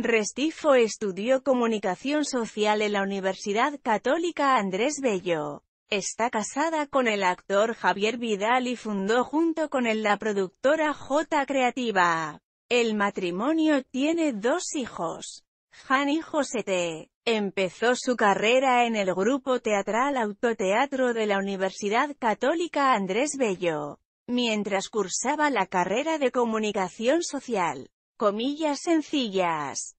Restifo estudió comunicación social en la Universidad Católica Andrés Bello. Está casada con el actor Javier Vidal y fundó junto con él la productora J Creativa. El matrimonio tiene dos hijos. Jan y José T. Empezó su carrera en el grupo teatral Autoteatro de la Universidad Católica Andrés Bello, mientras cursaba la carrera de comunicación social comillas sencillas.